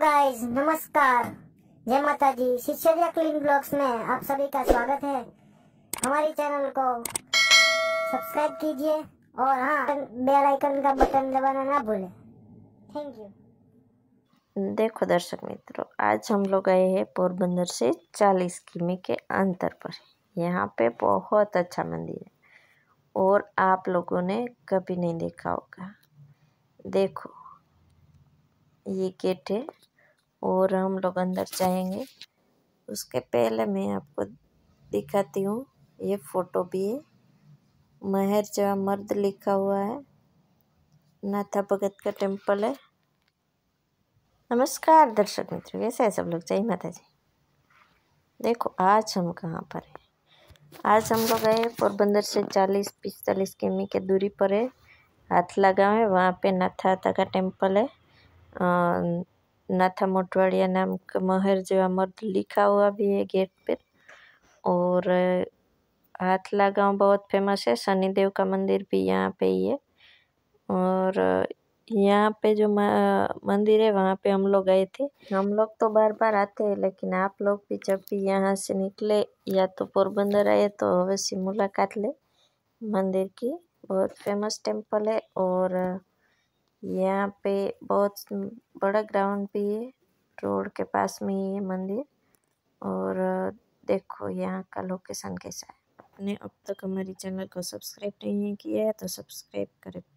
guys नमस्कार जय माता जी शिक्षक क्लीन ब्लॉग्स में आप सभी का स्वागत है हमारे चैनल को सब्सक्राइब कीजिए और हाँ बेल आइकन का बटन दबाना ना भूले थैंक यू देखो दर्शक मित्रों आज हम लोग आए हैं पोरबंदर से 40 किमी के अंतर पर यहाँ पे बहुत अच्छा मंदिर है और आप लोगों ने कभी नहीं देखा होगा देखो ये गेट है और हम लोग अंदर जाएंगे उसके पहले मैं आपको दिखाती हूँ ये फोटो भी है महर जवा मर्द लिखा हुआ है नाथा भगत का टेम्पल है नमस्कार दर्शक मित्रों कैसे है सब लोग जय माता जी देखो आज हम कहाँ पर हैं आज हम लोग आए पोरबंदर से चालीस पिस्तालीस किमी के दूरी पर है हाथ लगा है वहाँ पे नाथा का टेम्पल है नाथा मोटवाड़िया नाम का महर जवा मर्द लिखा हुआ भी है गेट पर और हाथला गांव बहुत फेमस है शनिदेव का मंदिर भी यहाँ पे ही है और यहाँ पे जो मंदिर है वहाँ पे हम लोग गए थे हम लोग तो बार बार आते हैं लेकिन आप लोग भी जब भी यहाँ से निकले या तो पोरबंदर आए तो अवश्य मुलाकात ले मंदिर की बहुत फेमस टेम्पल है और यहाँ पे बहुत बड़ा ग्राउंड भी है रोड के पास में ही है मंदिर और देखो यहाँ का लोकेशन कैसा है आपने अब तक हमारे चैनल को सब्सक्राइब नहीं किया है तो सब्सक्राइब करें